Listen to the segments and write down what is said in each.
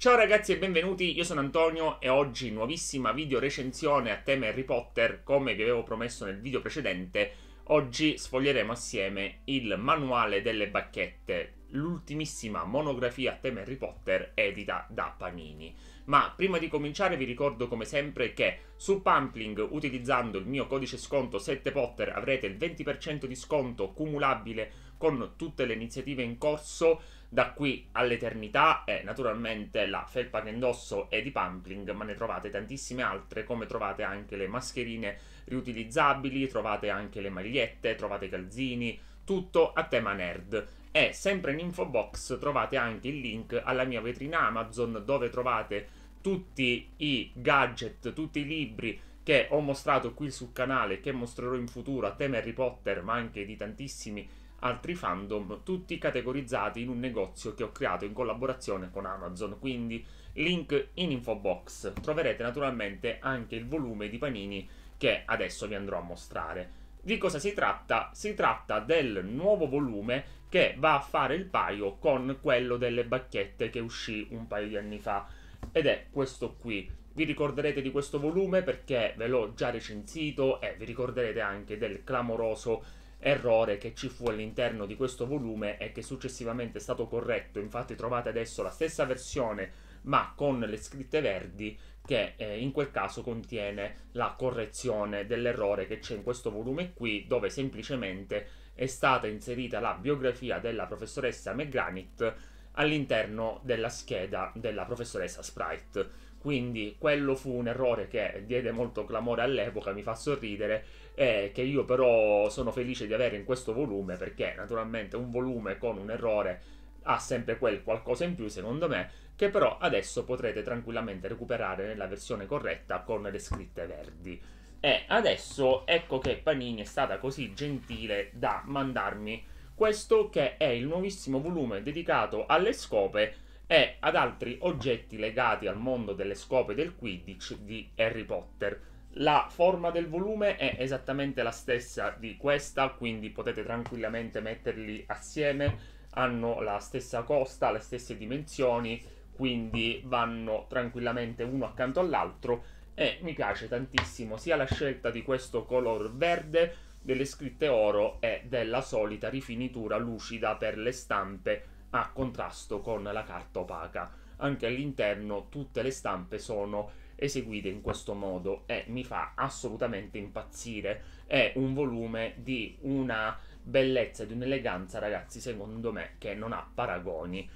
Ciao ragazzi e benvenuti, io sono Antonio e oggi nuovissima video recensione a tema Harry Potter, come vi avevo promesso nel video precedente, oggi sfoglieremo assieme il manuale delle bacchette, l'ultimissima monografia a tema Harry Potter edita da Panini. Ma prima di cominciare vi ricordo come sempre che su Pumpling utilizzando il mio codice sconto 7Potter avrete il 20% di sconto cumulabile con tutte le iniziative in corso da qui all'eternità e naturalmente la felpa che indosso è di Pumpling ma ne trovate tantissime altre come trovate anche le mascherine riutilizzabili, trovate anche le magliette, trovate i calzini, tutto a tema nerd. E sempre in info box trovate anche il link alla mia vetrina Amazon dove trovate tutti i gadget, tutti i libri che ho mostrato qui sul canale, e che mostrerò in futuro a tema Harry Potter, ma anche di tantissimi altri fandom, tutti categorizzati in un negozio che ho creato in collaborazione con Amazon. Quindi link in info box. Troverete naturalmente anche il volume di panini che adesso vi andrò a mostrare. Di cosa si tratta? Si tratta del nuovo volume che va a fare il paio con quello delle bacchette che uscì un paio di anni fa ed è questo qui. Vi ricorderete di questo volume perché ve l'ho già recensito e vi ricorderete anche del clamoroso errore che ci fu all'interno di questo volume e che successivamente è stato corretto. Infatti trovate adesso la stessa versione ma con le scritte verdi che eh, in quel caso contiene la correzione dell'errore che c'è in questo volume qui dove semplicemente è stata inserita la biografia della professoressa McGranit all'interno della scheda della professoressa Sprite. Quindi quello fu un errore che diede molto clamore all'epoca, mi fa sorridere, e che io però sono felice di avere in questo volume perché naturalmente un volume con un errore ha sempre quel qualcosa in più secondo me, che però adesso potrete tranquillamente recuperare nella versione corretta con le scritte verdi. E adesso ecco che Panini è stata così gentile da mandarmi questo che è il nuovissimo volume dedicato alle scope e ad altri oggetti legati al mondo delle scope del Quidditch di Harry Potter. La forma del volume è esattamente la stessa di questa, quindi potete tranquillamente metterli assieme, hanno la stessa costa, le stesse dimensioni, quindi vanno tranquillamente uno accanto all'altro e mi piace tantissimo sia la scelta di questo color verde delle scritte oro e della solita rifinitura lucida per le stampe a contrasto con la carta opaca. Anche all'interno tutte le stampe sono eseguite in questo modo e mi fa assolutamente impazzire. È un volume di una bellezza e di un'eleganza, ragazzi, secondo me, che non ha paragoni.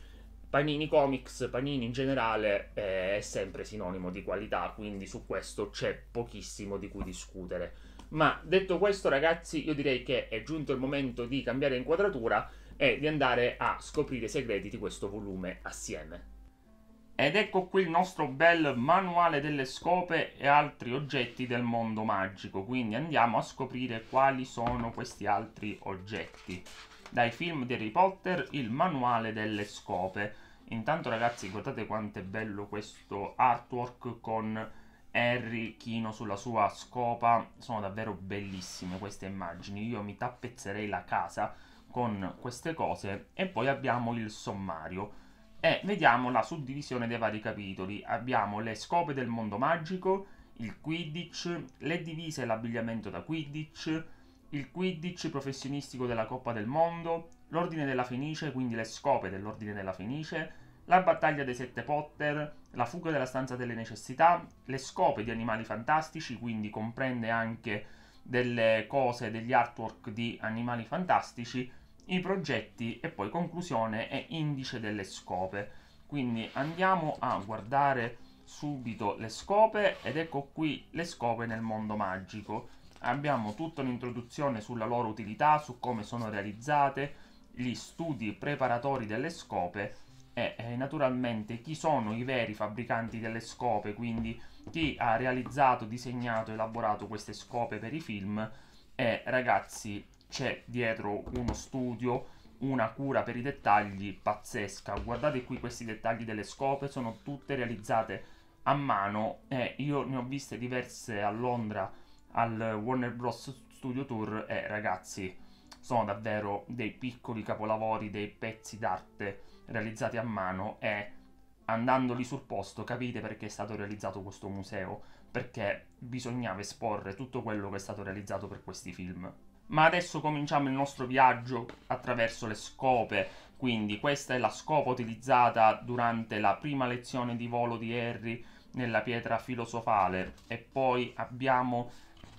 Panini Comics, Panini in generale eh, è sempre sinonimo di qualità, quindi su questo c'è pochissimo di cui discutere. Ma detto questo, ragazzi, io direi che è giunto il momento di cambiare inquadratura e di andare a scoprire i segreti di questo volume assieme. Ed ecco qui il nostro bel manuale delle scope e altri oggetti del mondo magico, quindi andiamo a scoprire quali sono questi altri oggetti. Dai film di Harry Potter, il manuale delle scope. Intanto ragazzi guardate quanto è bello questo artwork con Harry chino sulla sua scopa, sono davvero bellissime queste immagini, io mi tappezzerei la casa con queste cose e poi abbiamo il sommario e vediamo la suddivisione dei vari capitoli, abbiamo le scope del mondo magico, il Quidditch, le divise e l'abbigliamento da Quidditch, il Quidditch professionistico della Coppa del Mondo, l'Ordine della Fenice, quindi le scope dell'Ordine della Fenice, la battaglia dei sette Potter, la fuga dalla stanza delle necessità, le scope di animali fantastici, quindi comprende anche delle cose, degli artwork di animali fantastici, i progetti e poi conclusione e indice delle scope. Quindi andiamo a guardare subito le scope ed ecco qui le scope nel mondo magico. Abbiamo tutta un'introduzione sulla loro utilità, su come sono realizzate, gli studi preparatori delle scope e eh, eh, naturalmente chi sono i veri fabbricanti delle scope, quindi chi ha realizzato, disegnato, elaborato queste scope per i film e eh, ragazzi c'è dietro uno studio, una cura per i dettagli pazzesca. Guardate qui questi dettagli delle scope, sono tutte realizzate a mano e eh, io ne ho viste diverse a Londra al Warner Bros. Studio Tour e ragazzi sono davvero dei piccoli capolavori, dei pezzi d'arte realizzati a mano e andandoli sul posto capite perché è stato realizzato questo museo, perché bisognava esporre tutto quello che è stato realizzato per questi film. Ma adesso cominciamo il nostro viaggio attraverso le scope, quindi questa è la scopa utilizzata durante la prima lezione di volo di Harry nella pietra filosofale e poi abbiamo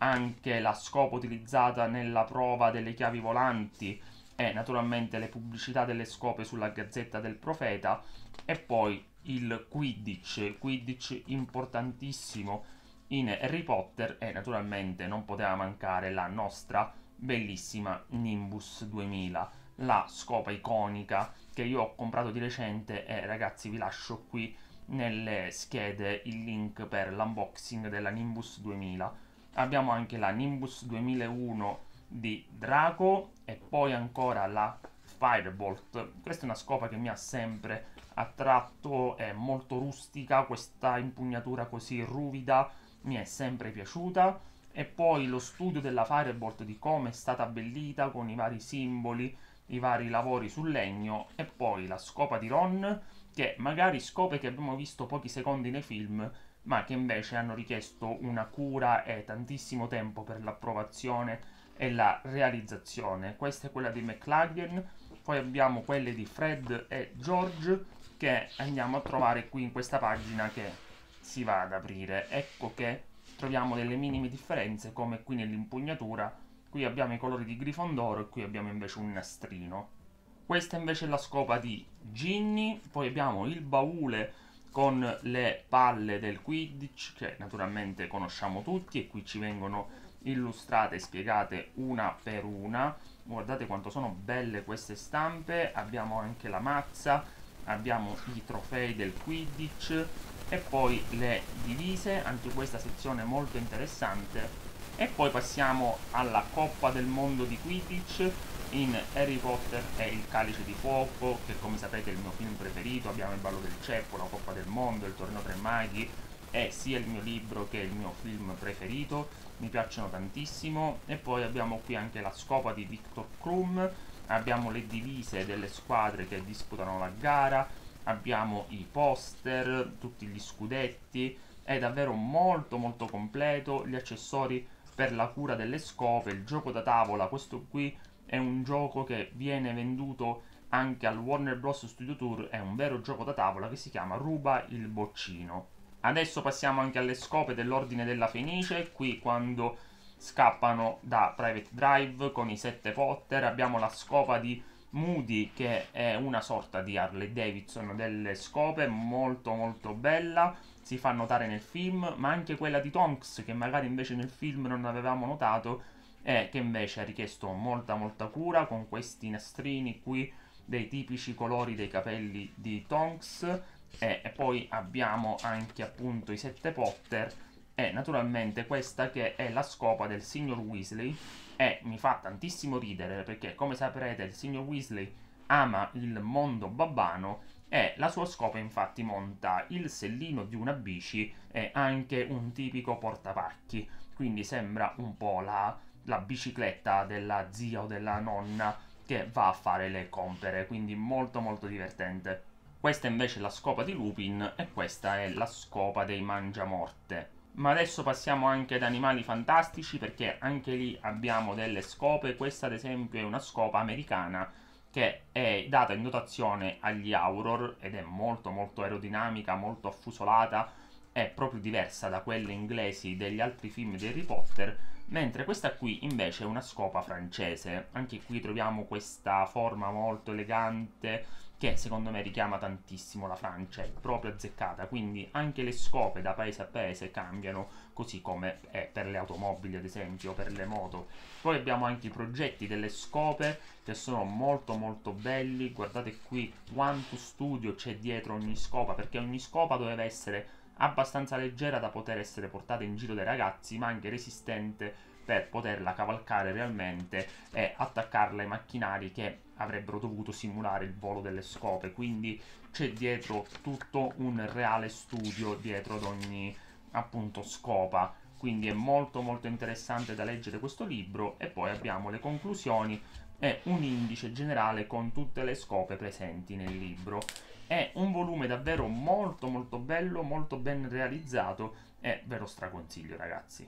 anche la scopa utilizzata nella prova delle chiavi volanti e naturalmente le pubblicità delle scope sulla Gazzetta del Profeta e poi il Quidditch, Quidditch importantissimo in Harry Potter e naturalmente non poteva mancare la nostra bellissima Nimbus 2000, la scopa iconica che io ho comprato di recente e ragazzi vi lascio qui nelle schede il link per l'unboxing della Nimbus 2000 abbiamo anche la Nimbus 2001 di Draco e poi ancora la Firebolt. Questa è una scopa che mi ha sempre attratto, è molto rustica, questa impugnatura così ruvida mi è sempre piaciuta. E poi lo studio della Firebolt di come è stata abbellita con i vari simboli, i vari lavori sul legno e poi la scopa di Ron che magari scope che abbiamo visto pochi secondi nei film ma che invece hanno richiesto una cura e tantissimo tempo per l'approvazione e la realizzazione. Questa è quella di McLaren, poi abbiamo quelle di Fred e George che andiamo a trovare qui in questa pagina che si va ad aprire. Ecco che troviamo delle minime differenze come qui nell'impugnatura, qui abbiamo i colori di Grifondoro e qui abbiamo invece un nastrino. Questa invece è la scopa di Ginny, poi abbiamo il baule con le palle del Quidditch che naturalmente conosciamo tutti e qui ci vengono illustrate e spiegate una per una. Guardate quanto sono belle queste stampe, abbiamo anche la mazza, abbiamo i trofei del Quidditch e poi le divise, anche questa sezione molto interessante. E poi passiamo alla Coppa del Mondo di Quidditch in Harry Potter e Il Calice di Fuoco, che come sapete è il mio film preferito, abbiamo Il Ballo del Ceppo, La Coppa del Mondo, Il Torneo Tre Maghi, è sia il mio libro che il mio film preferito, mi piacciono tantissimo, e poi abbiamo qui anche La Scopa di Victor Krum, abbiamo le divise delle squadre che disputano la gara, abbiamo i poster, tutti gli scudetti, è davvero molto molto completo, gli accessori per la cura delle scope, il gioco da tavola, questo qui è un gioco che viene venduto anche al Warner Bros. Studio Tour, è un vero gioco da tavola che si chiama Ruba il boccino. Adesso passiamo anche alle scope dell'Ordine della Fenice, qui quando scappano da Private Drive con i sette Potter, abbiamo la scopa di Moody che è una sorta di Harley Davidson delle scope, molto molto bella, si fa notare nel film, ma anche quella di Tonks che magari invece nel film non avevamo notato e che invece ha richiesto molta molta cura con questi nastrini qui dei tipici colori dei capelli di Tonks e, e poi abbiamo anche appunto i sette Potter e naturalmente questa che è la scopa del signor Weasley e mi fa tantissimo ridere perché come saprete il signor Weasley ama il mondo babbano e la sua scopa infatti monta il sellino di una bici e anche un tipico portapacchi quindi sembra un po' la la bicicletta della zia o della nonna che va a fare le compere, quindi molto molto divertente. Questa invece è la scopa di Lupin e questa è la scopa dei Mangiamorte. Ma adesso passiamo anche ad animali fantastici perché anche lì abbiamo delle scope, questa ad esempio è una scopa americana che è data in dotazione agli Auror ed è molto molto aerodinamica, molto affusolata, è proprio diversa da quelle inglesi degli altri film di Harry Potter mentre questa qui invece è una scopa francese. Anche qui troviamo questa forma molto elegante che secondo me richiama tantissimo la Francia, è proprio azzeccata, quindi anche le scope da paese a paese cambiano, così come è per le automobili ad esempio, per le moto. Poi abbiamo anche i progetti delle scope che sono molto molto belli, guardate qui quanto studio c'è dietro ogni scopa, perché ogni scopa doveva essere abbastanza leggera da poter essere portata in giro dai ragazzi, ma anche resistente per poterla cavalcare realmente e attaccarla ai macchinari che avrebbero dovuto simulare il volo delle scope. Quindi c'è dietro tutto un reale studio dietro ad ogni appunto scopa. Quindi è molto molto interessante da leggere questo libro e poi abbiamo le conclusioni e un indice generale con tutte le scope presenti nel libro. È un volume davvero molto molto bello, molto ben realizzato e ve lo straconsiglio ragazzi.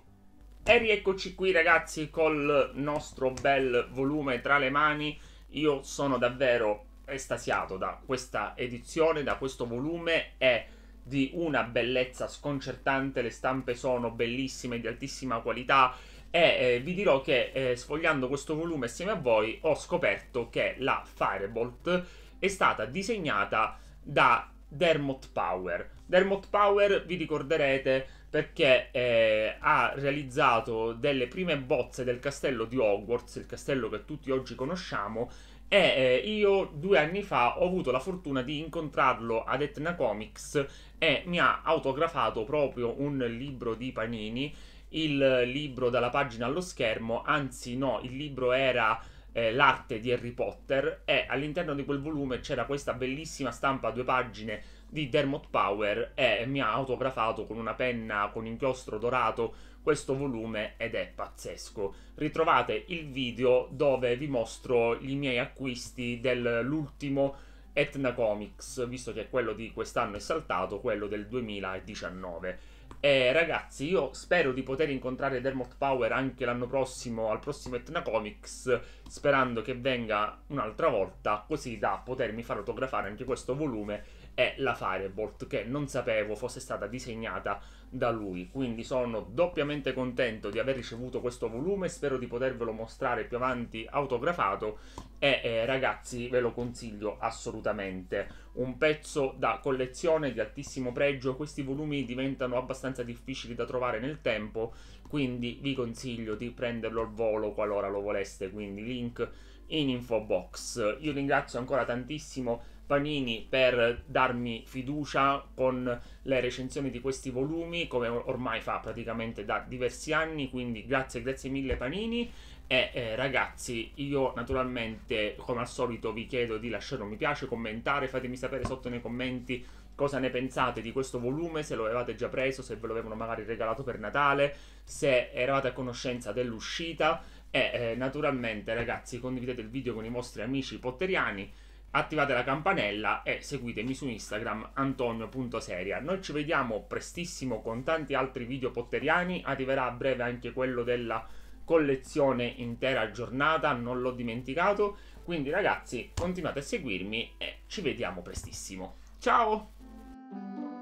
E rieccoci qui ragazzi col nostro bel volume tra le mani. Io sono davvero estasiato da questa edizione, da questo volume. È di una bellezza sconcertante, le stampe sono bellissime, di altissima qualità e eh, vi dirò che eh, sfogliando questo volume assieme a voi ho scoperto che la Firebolt è stata disegnata da Dermot Power. Dermot Power vi ricorderete perché eh, ha realizzato delle prime bozze del castello di Hogwarts, il castello che tutti oggi conosciamo, e eh, io due anni fa ho avuto la fortuna di incontrarlo ad Etna Comics e mi ha autografato proprio un libro di Panini, il libro dalla pagina allo schermo, anzi no, il libro era eh, l'arte di Harry Potter e all'interno di quel volume c'era questa bellissima stampa a due pagine di Dermot Power e mi ha autografato con una penna con inchiostro dorato questo volume ed è pazzesco. Ritrovate il video dove vi mostro i miei acquisti dell'ultimo Etna Comics, visto che quello di quest'anno è saltato, quello del 2019. Eh, ragazzi, io spero di poter incontrare Dermot Power anche l'anno prossimo, al prossimo Etna Comics, sperando che venga un'altra volta, così da potermi far autografare anche questo volume è la Firebolt che non sapevo fosse stata disegnata da lui, quindi sono doppiamente contento di aver ricevuto questo volume, spero di potervelo mostrare più avanti autografato e eh, ragazzi ve lo consiglio assolutamente. Un pezzo da collezione di altissimo pregio, questi volumi diventano abbastanza difficili da trovare nel tempo, quindi vi consiglio di prenderlo al volo qualora lo voleste, quindi link in info box. Io ringrazio ancora tantissimo Panini per darmi fiducia con le recensioni di questi volumi, come ormai fa praticamente da diversi anni, quindi grazie, grazie mille Panini. E eh, ragazzi, io naturalmente come al solito vi chiedo di lasciare un mi piace, commentare, fatemi sapere sotto nei commenti cosa ne pensate di questo volume, se lo avevate già preso, se ve lo avevano magari regalato per Natale, se eravate a conoscenza dell'uscita e eh, naturalmente, ragazzi, condividete il video con i vostri amici potteriani, attivate la campanella e seguitemi su Instagram antonio.seria. Noi ci vediamo prestissimo con tanti altri video potteriani, arriverà a breve anche quello della collezione intera giornata, non l'ho dimenticato, quindi ragazzi continuate a seguirmi e ci vediamo prestissimo. Ciao!